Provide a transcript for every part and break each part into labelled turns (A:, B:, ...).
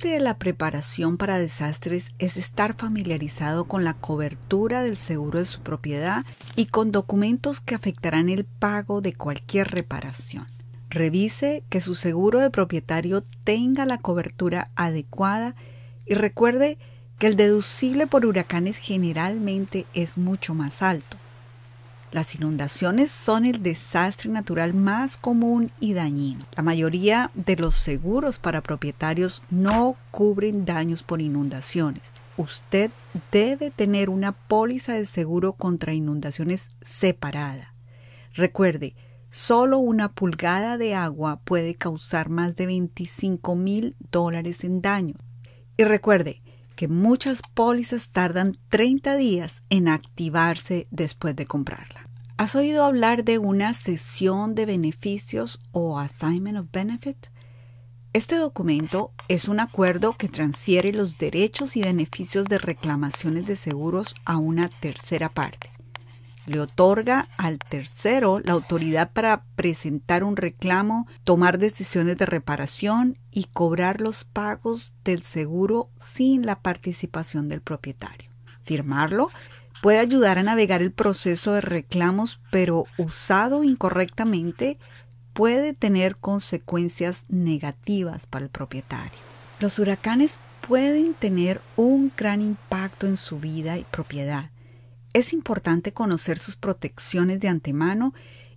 A: de la preparación para desastres es estar familiarizado con la cobertura del seguro de su propiedad y con documentos que afectarán el pago de cualquier reparación. Revise que su seguro de propietario tenga la cobertura adecuada y recuerde que el deducible por huracanes generalmente es mucho más alto. Las inundaciones son el desastre natural más común y dañino. La mayoría de los seguros para propietarios no cubren daños por inundaciones. Usted debe tener una póliza de seguro contra inundaciones separada. Recuerde, solo una pulgada de agua puede causar más de 25 mil dólares en daño. Y recuerde que muchas pólizas tardan 30 días en activarse después de comprarla. ¿Has oído hablar de una sesión de beneficios o assignment of benefit? Este documento es un acuerdo que transfiere los derechos y beneficios de reclamaciones de seguros a una tercera parte. Le otorga al tercero la autoridad para presentar un reclamo, tomar decisiones de reparación y cobrar los pagos del seguro sin la participación del propietario. Firmarlo puede ayudar a navegar el proceso de reclamos, pero usado incorrectamente puede tener consecuencias negativas para el propietario. Los huracanes pueden tener un gran impacto en su vida y propiedad. Es importante conocer sus protecciones de antemano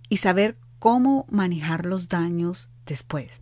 A: y saber cómo manejar los daños después.